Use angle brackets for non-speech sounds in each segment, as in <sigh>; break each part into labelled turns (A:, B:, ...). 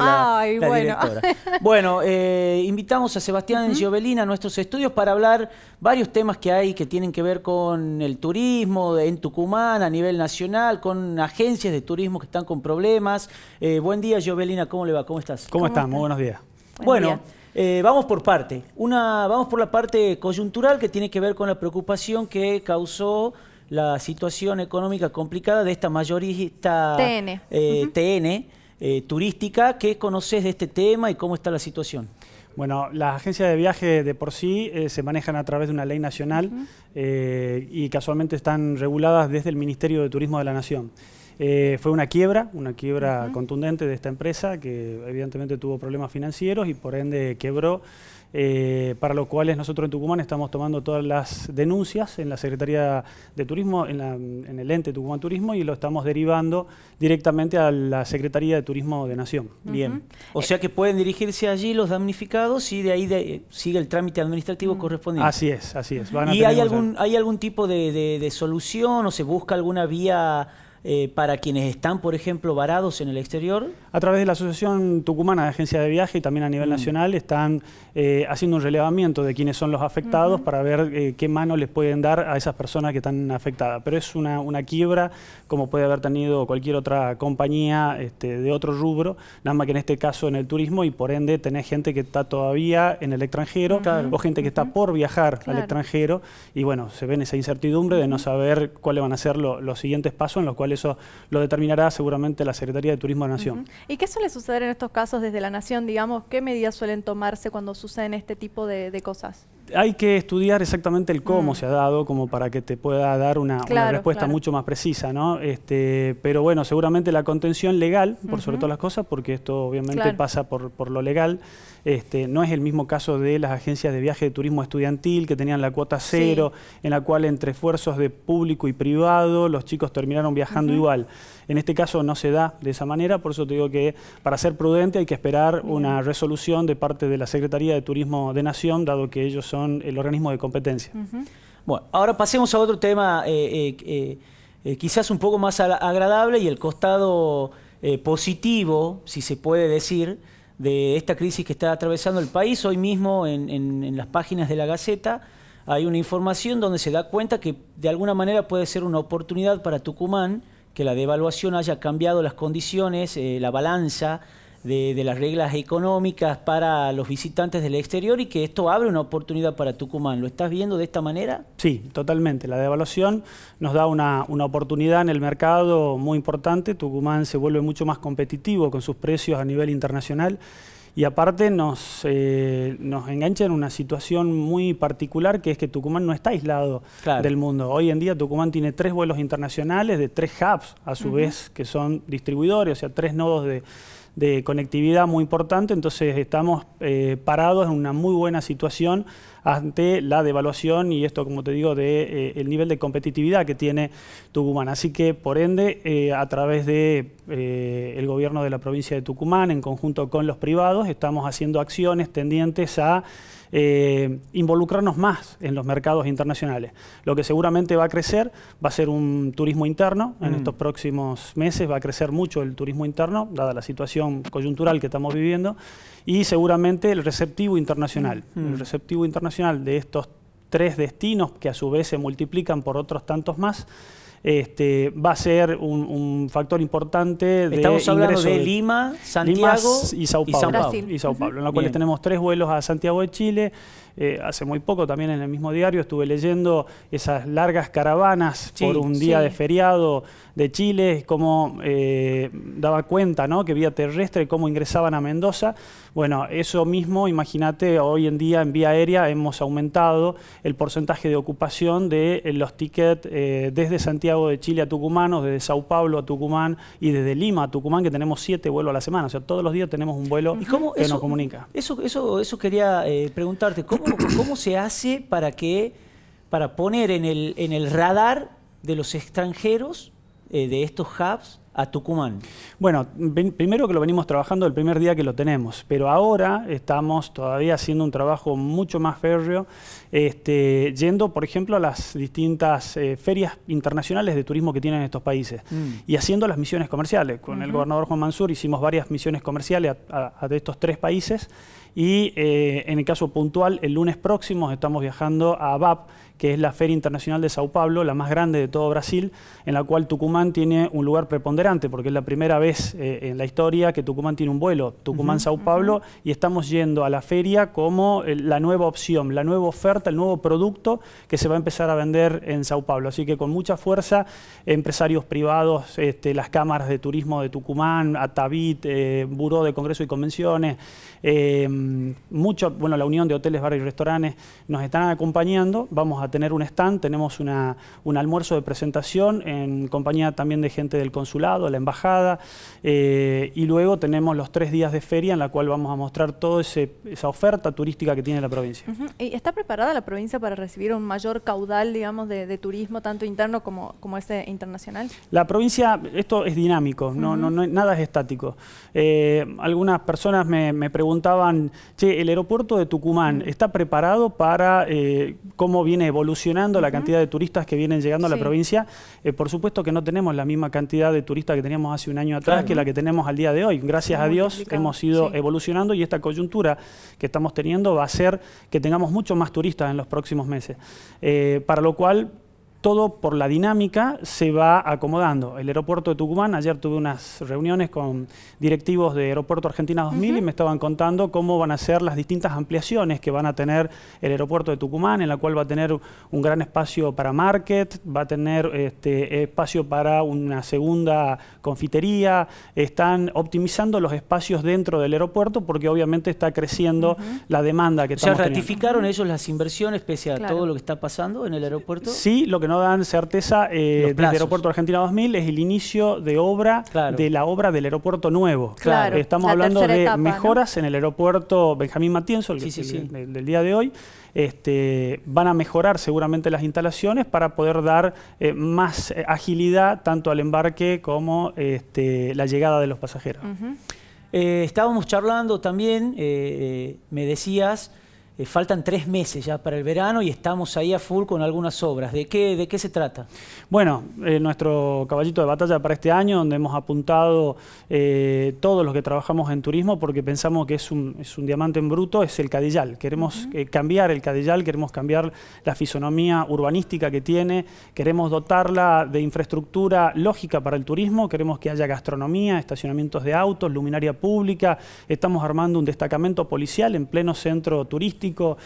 A: Ay, bueno. <laughs>
B: Eh, invitamos a Sebastián Giovelina a nuestros estudios para hablar varios temas que hay que tienen que ver con el turismo en Tucumán a nivel nacional, con agencias de turismo que están con problemas. Eh, buen día, Giovelina, ¿cómo le va? ¿Cómo estás? ¿Cómo, estamos? Muy buenos días. bueno, eh, vamos por parte. Una, vamos por la parte coyuntural que tiene que ver con la preocupación que causó la situación económica complicada de esta mayorista TN. TN eh, turística. ¿Qué conoces de este tema y cómo está la situación? Bueno, las agencias de viaje de por sí
A: eh, se manejan a través de una ley nacional eh, y casualmente están reguladas desde el Ministerio de Turismo de la Nación. fue una quiebra, una quiebra contundente de esta empresa que evidentemente tuvo problemas financieros y por ende quebró. Eh, para lo cuales nosotros en Tucumán estamos tomando todas las denuncias en la Secretaría de Turismo, en, el ente Tucumán Turismo, y lo estamos derivando directamente a la Secretaría de Turismo de Nación.
B: Bien. O sea que pueden dirigirse allí los damnificados y de ahí sigue el trámite administrativo mm. correspondiente. Así es,
A: así es. ¿Y hay algún,
B: hay algún tipo de, de solución o se busca alguna vía eh, para quienes están, por ejemplo, varados en el exterior? A través de la
A: Asociación Tucumana de Agencias de Viaje y también a nivel mm. nacional están eh, haciendo un relevamiento de quiénes son los afectados para ver eh, qué mano les pueden dar a esas personas que están afectadas. Pero es una, una quiebra como puede haber tenido cualquier otra compañía este, de otro rubro, nada más que en este caso en el turismo y por ende tenés gente que está todavía en el extranjero o gente que está por viajar al extranjero y bueno, se ven esa incertidumbre de no saber cuáles van a ser los siguientes pasos en los cuales eso lo determinará seguramente la Secretaría de Turismo de la Nación.
B: ¿Y qué suele suceder en estos casos desde la Nación, digamos? ¿Qué medidas suelen tomarse cuando suceden este tipo de cosas?
A: hay que estudiar exactamente el cómo mm. se ha dado como para que te pueda dar una, respuesta mucho más precisa, ¿no? Este, pero bueno, seguramente la contención legal, por sobre todas las cosas, porque esto obviamente pasa por, lo legal, este, no es el mismo caso de las agencias de viaje de turismo estudiantil que tenían la cuota cero, en la cual entre esfuerzos de público y privado los chicos terminaron viajando igual. En este caso no se da de esa manera, por eso te digo que para ser prudente hay que esperar una resolución de parte de la Secretaría de Turismo de Nación, dado que ellos son
B: el organismo de competencia. Bueno, ahora pasemos a otro tema eh, eh, eh, quizás un poco más agradable y el costado positivo, si se puede decir, de esta crisis que está atravesando el país. Hoy mismo en, las páginas de la Gaceta hay una información donde se da cuenta que de alguna manera puede ser una oportunidad para Tucumán que la devaluación haya cambiado las condiciones, la balanza de, las reglas económicas para los visitantes del exterior y que esto abre una oportunidad para Tucumán. ¿Lo estás viendo de esta manera? Sí, totalmente. La devaluación nos da una, una
A: oportunidad en el mercado muy importante. Tucumán se vuelve mucho más competitivo con sus precios a nivel internacional y aparte nos, eh, nos engancha en una situación muy particular que es que Tucumán no está aislado del mundo. Hoy en día Tucumán tiene tres vuelos internacionales de tres hubs, a su vez, que son distribuidores, o sea, tres nodos de, de conectividad muy importante, entonces estamos eh, parados en una muy buena situación ante la devaluación y esto, como te digo, del eh, nivel de competitividad que tiene Tucumán. Así que, por ende, eh, a través del eh, gobierno de la provincia de Tucumán, en conjunto con los privados, estamos haciendo acciones tendientes a involucrarnos más en los mercados internacionales. Lo que seguramente va a crecer va a ser un turismo interno. En mm. estos próximos meses va a crecer mucho el turismo interno, dada la situación coyuntural que estamos viviendo, y seguramente el receptivo internacional. Mm. El receptivo internacional de estos tres destinos, que a su vez se multiplican por otros tantos más, este, va a ser un, factor importante de Estamos hablando de, Lima, Santiago y Sao Paulo. Y en los cuales tenemos tres vuelos a Santiago de Chile. Eh, hace muy poco también en el mismo diario estuve leyendo esas largas caravanas por un día de feriado de Chile, cómo eh, daba cuenta ¿no? que vía terrestre, cómo ingresaban a Mendoza. Bueno, eso mismo, imagínate, hoy en día en vía aérea hemos aumentado el porcentaje de ocupación de eh, los tickets eh, desde Santiago de Chile a Tucumán, o desde Sao Paulo a Tucumán y desde Lima a Tucumán, que tenemos siete vuelos a la semana. O sea, todos los días
B: tenemos un vuelo ¿Y que nos comunica. Eso, eso, eso quería eh, preguntarte, ¿cómo, se hace para que, para poner en el, en el radar de los extranjeros de estos hubs a Tucumán?
A: Bueno, primero que lo venimos trabajando el primer día que lo tenemos, pero ahora estamos todavía haciendo un trabajo mucho más férreo, este, yendo, por ejemplo, a las distintas eh, ferias internacionales de turismo que tienen estos países mm. y haciendo las misiones comerciales. Con el gobernador Juan Mansur hicimos varias misiones comerciales a, estos tres países y eh, en el caso puntual, el lunes próximo estamos viajando a ABAP, que es la Feria Internacional de Sao Paulo, la más grande de todo Brasil, en la cual Tucumán tiene un lugar preponderante, porque es la primera vez eh, en la historia que Tucumán tiene un vuelo, Tucumán-Sao Paulo, y estamos yendo a la feria como eh, la nueva opción, la nueva oferta, el nuevo producto que se va a empezar a vender en Sao Paulo. Así que con mucha fuerza, empresarios privados, este, las cámaras de turismo de Tucumán, Atavit, eh, Buró de Congreso y Convenciones, mucho, bueno, la Unión de Hoteles, Barrios y Restaurantes nos están acompañando, vamos a tener un stand, tenemos un almuerzo de presentación en compañía también de gente del consulado, la embajada, eh, y luego tenemos los tres días de feria en la cual vamos a mostrar toda esa oferta turística que tiene la provincia.
B: ¿Y ¿Está preparada la provincia para recibir un mayor caudal, digamos, de, turismo, tanto interno como, como este internacional?
A: La provincia, esto es dinámico, no, no, nada es estático. Eh, algunas personas me, preguntaban, che, el aeropuerto de Tucumán, ¿está preparado para eh, cómo viene evolucionando la cantidad de turistas que vienen llegando a la provincia. Eh, por supuesto que no tenemos la misma cantidad de turistas que teníamos hace un año atrás que la que tenemos al día de hoy. Gracias a Dios hemos ido evolucionando y esta coyuntura que estamos teniendo va a hacer que tengamos mucho más turistas en los próximos meses. Eh, para lo cual todo por la dinámica se va acomodando. El aeropuerto de Tucumán, ayer tuve unas reuniones con directivos de Aeropuerto Argentina 2000 y me estaban contando cómo van a ser las distintas ampliaciones que van a tener el aeropuerto de Tucumán, en la cual va a tener un gran espacio para market, va a tener este, espacio para una segunda confitería, están optimizando los espacios dentro del aeropuerto porque obviamente está creciendo la demanda que o sea, ratificaron
B: ellos las inversiones pese a todo lo que está pasando en el aeropuerto?
A: Sí, lo que no dan certeza eh, el Aeropuerto Argentina 2000 es el inicio de obra de la obra del aeropuerto nuevo. Estamos hablando de mejoras en el aeropuerto Benjamín Matienzo, el, Del, día de hoy. Este, van a mejorar seguramente las instalaciones para poder dar eh, más eh, agilidad
B: tanto al embarque como este, la llegada de los pasajeros. estábamos charlando también, me decías eh, faltan tres meses ya para el verano y estamos ahí a full con algunas obras. ¿De qué, se trata? Bueno, eh, nuestro
A: caballito de batalla para este año, donde hemos apuntado eh, todos los que trabajamos en turismo, porque pensamos que es un, diamante en bruto, es el Cadillal. Queremos cambiar el Cadillal, queremos cambiar la fisonomía urbanística que tiene, queremos dotarla de infraestructura lógica para el turismo, queremos que haya gastronomía, estacionamientos de autos, luminaria pública, estamos armando un destacamento policial en pleno centro turístico, político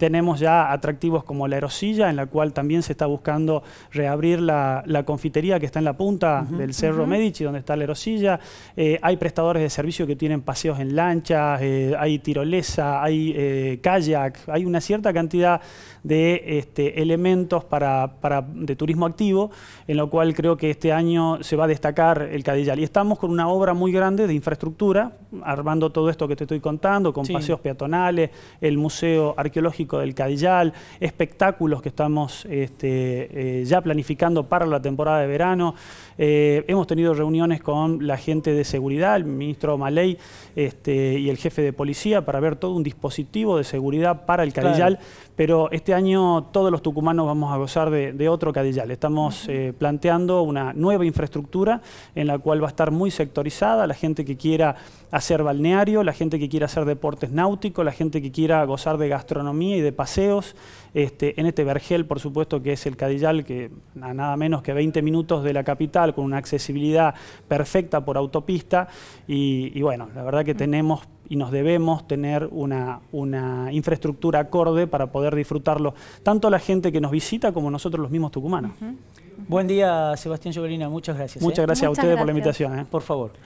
A: tenemos ya atractivos como la Erosilla, en la cual también se está buscando reabrir la, confitería que está en la punta del Cerro Medici, donde está la Erosilla. Eh, hay prestadores de servicio que tienen paseos en lanchas, eh, hay tirolesa, hay eh, kayak, hay una cierta cantidad de este, elementos para, de turismo activo, en lo cual creo que este año se va a destacar el Cadillal. Y estamos con una obra muy grande de infraestructura, armando todo esto que te estoy contando, con paseos peatonales, el Museo Arqueológico del Cadillal, espectáculos que estamos este, eh, ya planificando para la temporada de verano. Eh, hemos tenido reuniones con la gente de seguridad, el ministro Maley este, y el jefe de policía para ver todo un dispositivo de seguridad para el Cadillal, pero este año todos los tucumanos vamos a gozar de, otro Cadillal. Estamos eh, planteando una nueva infraestructura en la cual va a estar muy sectorizada, la gente que quiera hacer balneario, la gente que quiera hacer deportes náuticos, la gente que quiera gozar de gastronomía de paseos. Este, en este vergel, por supuesto, que es el Cadillal, que a nada menos que 20 minutos de la capital, con una accesibilidad perfecta por autopista. Y, bueno, la verdad que tenemos y nos debemos tener una, una, infraestructura acorde para poder disfrutarlo, tanto la gente que nos visita como nosotros los mismos tucumanos.
B: Buen día, Sebastián Llobelina, muchas gracias. Muchas ¿eh? gracias a ustedes por la invitación.
A: ¿eh? Por favor.